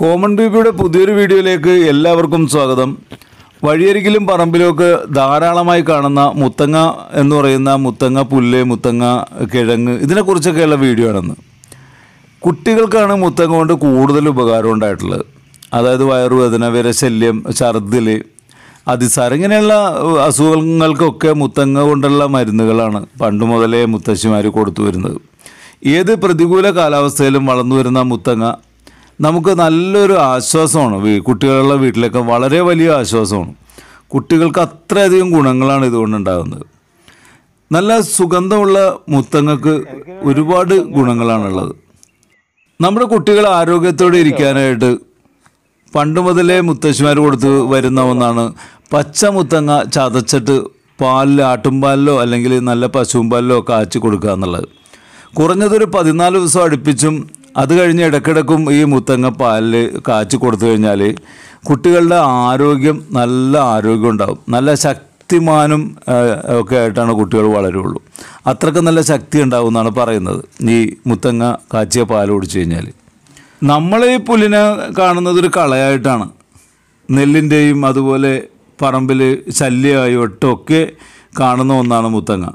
common ബീബിയുടെ പുതിയൊരു വീഡിയോയിലേക്ക് എല്ലാവർക്കും സ്വാഗതം വഴിയരികിലും പറമ്പിലൊക്കെ ധാരാളമായി കാണുന്ന മുത്തങ്ങ എന്ന് പറയുന്ന മുത്തങ്ങ പുല്ല് മുത്തങ്ങ കിഴങ്ങ് ഇതിനെക്കുറിച്ചൊക്കെയുള്ള വീഡിയോ ആണെന്ന് കുട്ടികൾക്കാണ് മുത്തങ്ങ കൊണ്ട് കൂടുതൽ ഉപകാരം ഉണ്ടായിട്ടുള്ളത് അതായത് വയറുവേദന വിരശല്യം ഛർദിൽ അതിസാരം ഇങ്ങനെയുള്ള അസുഖങ്ങൾക്കൊക്കെ മുത്തങ്ങ കൊണ്ടുള്ള മരുന്നുകളാണ് പണ്ട് മുതലേ മുത്തശ്ശിമാർ കൊടുത്തു വരുന്നത് ഏത് പ്രതികൂല കാലാവസ്ഥയിലും വളർന്നു വരുന്ന മുത്തങ്ങ നമുക്ക് നല്ലൊരു ആശ്വാസമാണ് കുട്ടികളുള്ള വീട്ടിലൊക്കെ വളരെ വലിയ ആശ്വാസമാണ് കുട്ടികൾക്ക് അത്രയധികം ഗുണങ്ങളാണ് ഇതുകൊണ്ട് നല്ല സുഗന്ധമുള്ള മുത്തങ്ങക്ക് ഒരുപാട് ഗുണങ്ങളാണുള്ളത് നമ്മുടെ കുട്ടികൾ ആരോഗ്യത്തോടെ ഇരിക്കാനായിട്ട് പണ്ട് മുതലേ മുത്തശ്ശിമാർ കൊടുത്ത് വരുന്ന ഒന്നാണ് പച്ച മുത്തങ്ങ ചതച്ചിട്ട് പാലിൽ ആട്ടുംപാലിലോ അല്ലെങ്കിൽ നല്ല പശുവും പാലിലോ കാച്ചി കൊടുക്കുക എന്നുള്ളത് കുറഞ്ഞതൊരു പതിനാല് ദിവസം അടുപ്പിച്ചും അത് കഴിഞ്ഞ് ഇടക്കിടക്കും ഈ മുത്തങ്ങ പാലിൽ കാച്ചി കൊടുത്തു കഴിഞ്ഞാൽ കുട്ടികളുടെ ആരോഗ്യം നല്ല ആരോഗ്യം ഉണ്ടാകും നല്ല ശക്തിമാനും ഒക്കെ ആയിട്ടാണ് കുട്ടികൾ വളരുള്ളൂ അത്രക്ക് നല്ല ശക്തി ഉണ്ടാവും എന്നാണ് പറയുന്നത് ഈ മുത്തങ്ങ കാച്ചിയ പാൽ കുടിച്ചു കഴിഞ്ഞാൽ നമ്മൾ ഈ പുല്ലിനെ കാണുന്നത് ഒരു കളയായിട്ടാണ് നെല്ലിൻ്റെയും അതുപോലെ പറമ്പിൽ ശല്യമായി ഒട്ടൊക്കെ കാണുന്ന ഒന്നാണ് മുത്തങ്ങ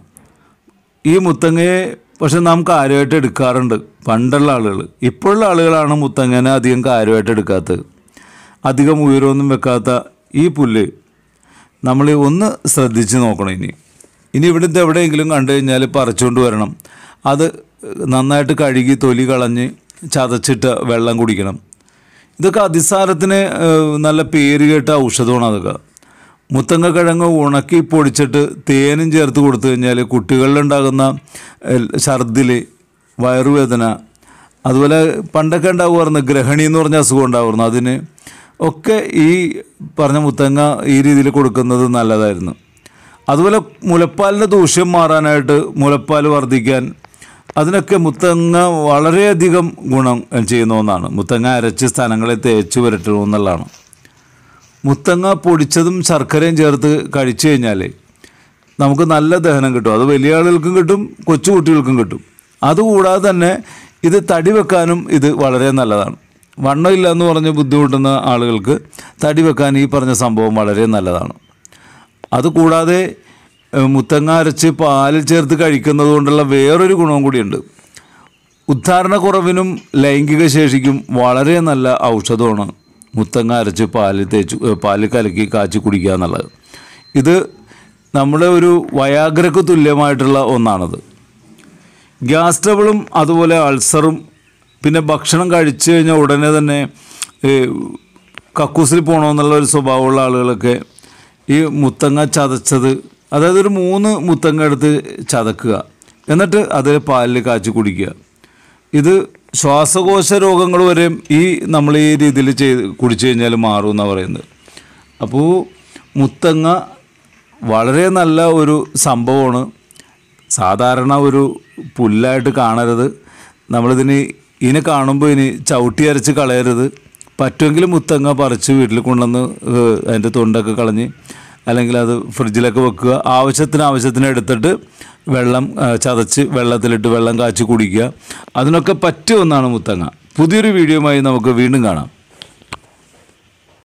ഈ മുത്തങ്ങയെ പക്ഷെ നാം കാര്യമായിട്ട് എടുക്കാറുണ്ട് പണ്ടുള്ള ആളുകൾ ഇപ്പോഴുള്ള ആളുകളാണ് മുത്തങ്ങനെ അധികം കാര്യമായിട്ട് എടുക്കാത്തത് അധികം ഉയരമൊന്നും വെക്കാത്ത ഈ പുല്ല് നമ്മൾ ഒന്ന് ശ്രദ്ധിച്ച് നോക്കണം ഇനി ഇനി ഇവിടുത്തെ എവിടെയെങ്കിലും കണ്ടു കഴിഞ്ഞാൽ പറിച്ചുകൊണ്ട് വരണം അത് നന്നായിട്ട് കഴുകി തൊലി കളഞ്ഞ് ചതച്ചിട്ട് വെള്ളം കുടിക്കണം ഇതൊക്കെ അതിസാരത്തിന് നല്ല പേര് കേട്ട ഔഷധമാണ് അതൊക്കെ മുത്തങ്ങ കിഴങ്ങ് ഉണക്കി പൊടിച്ചിട്ട് തേനും ചേർത്ത് കൊടുത്തു കഴിഞ്ഞാൽ കുട്ടികളിലുണ്ടാകുന്ന ഛർദിൽ വയറുവേദന അതുപോലെ പണ്ടൊക്കെ ഉണ്ടാകുമായിരുന്നു ഗ്രഹണി എന്ന് പറഞ്ഞ അസുഖം ഉണ്ടാകുമായിരുന്നു അതിന് ഒക്കെ ഈ പറഞ്ഞ മുത്തങ്ങ ഈ രീതിയിൽ കൊടുക്കുന്നത് നല്ലതായിരുന്നു അതുപോലെ മുലപ്പാലിൻ്റെ ദൂഷ്യം മാറാനായിട്ട് മുലപ്പാൽ വർദ്ധിക്കാൻ അതിനൊക്കെ മുത്തങ്ങ വളരെയധികം ഗുണം ചെയ്യുന്ന ഒന്നാണ് മുത്തങ്ങ അരച്ച് സ്ഥലങ്ങളിൽ തേച്ച് പുരട്ടണമെന്നുള്ളതാണ് മുത്തങ്ങ പൊടിച്ചതും ശർക്കരയും ചേർത്ത് കഴിച്ചു കഴിഞ്ഞാൽ നമുക്ക് നല്ല ദഹനം കിട്ടും അത് വലിയ ആളുകൾക്കും കിട്ടും കൊച്ചു കുട്ടികൾക്കും കിട്ടും അതുകൂടാതെ തന്നെ ഇത് തടി വെക്കാനും ഇത് വളരെ നല്ലതാണ് വണ്ണമില്ല എന്ന് പറഞ്ഞ് ബുദ്ധിമുട്ടുന്ന ആളുകൾക്ക് തടി വെക്കാൻ ഈ പറഞ്ഞ സംഭവം വളരെ നല്ലതാണ് അതുകൂടാതെ മുത്തങ്ങ അരച്ച് പാലിൽ ചേർത്ത് കഴിക്കുന്നത് കൊണ്ടുള്ള വേറൊരു ഗുണവും കൂടിയുണ്ട് ഉദ്ധാരണക്കുറവിനും ലൈംഗിക ശേഷിക്കും വളരെ നല്ല ഔഷധമാണ് മുത്തങ്ങ അരച്ച് പാലിൽ തേച്ച് പാല് കലക്കി കാച്ചി കുടിക്കുക എന്നുള്ളത് ഇത് നമ്മുടെ ഒരു വയാഗ്രക്ക് തുല്യമായിട്ടുള്ള ഒന്നാണത് ഗ്യാസ് ട്രബിളും അതുപോലെ അൾസറും പിന്നെ ഭക്ഷണം കഴിച്ചു കഴിഞ്ഞാൽ ഉടനെ തന്നെ കക്കൂസിൽ പോകണമെന്നുള്ള ഒരു സ്വഭാവമുള്ള ആളുകളൊക്കെ ഈ മുത്തങ്ങ ചതച്ചത് അതായത് ഒരു മൂന്ന് മുത്തങ്ങ എടുത്ത് ചതക്കുക എന്നിട്ട് അതിൽ പാലിൽ കാച്ചി കുടിക്കുക ഇത് ശ്വാസകോശ രോഗങ്ങൾ വരെ ഈ നമ്മൾ ഈ രീതിയിൽ ചെയ്ത് കുടിച്ചു കഴിഞ്ഞാൽ മാറും എന്നാണ് പറയുന്നത് അപ്പോൾ മുത്തങ്ങ വളരെ നല്ല ഒരു സംഭവമാണ് സാധാരണ ഒരു പുല്ലായിട്ട് കാണരുത് നമ്മളിതിന് ഇതിനെ കാണുമ്പോൾ ഇനി ചവിട്ടി അരച്ച് കളയരുത് പറ്റുമെങ്കിൽ മുത്തങ്ങ പറിച്ച് വീട്ടിൽ കൊണ്ടുവന്ന് അതിൻ്റെ തൊണ്ടൊക്കെ കളഞ്ഞ് അല്ലെങ്കിൽ അത് ഫ്രിഡ്ജിലൊക്കെ വെക്കുക ആവശ്യത്തിന് ആവശ്യത്തിന് എടുത്തിട്ട് വെള്ളം ചതച്ച് വെള്ളത്തിലിട്ട് വെള്ളം കാച്ചി കുടിക്കുക അതിനൊക്കെ ഒന്നാണ് മുത്തങ്ങ പുതിയൊരു വീഡിയോയുമായി നമുക്ക് വീണ്ടും കാണാം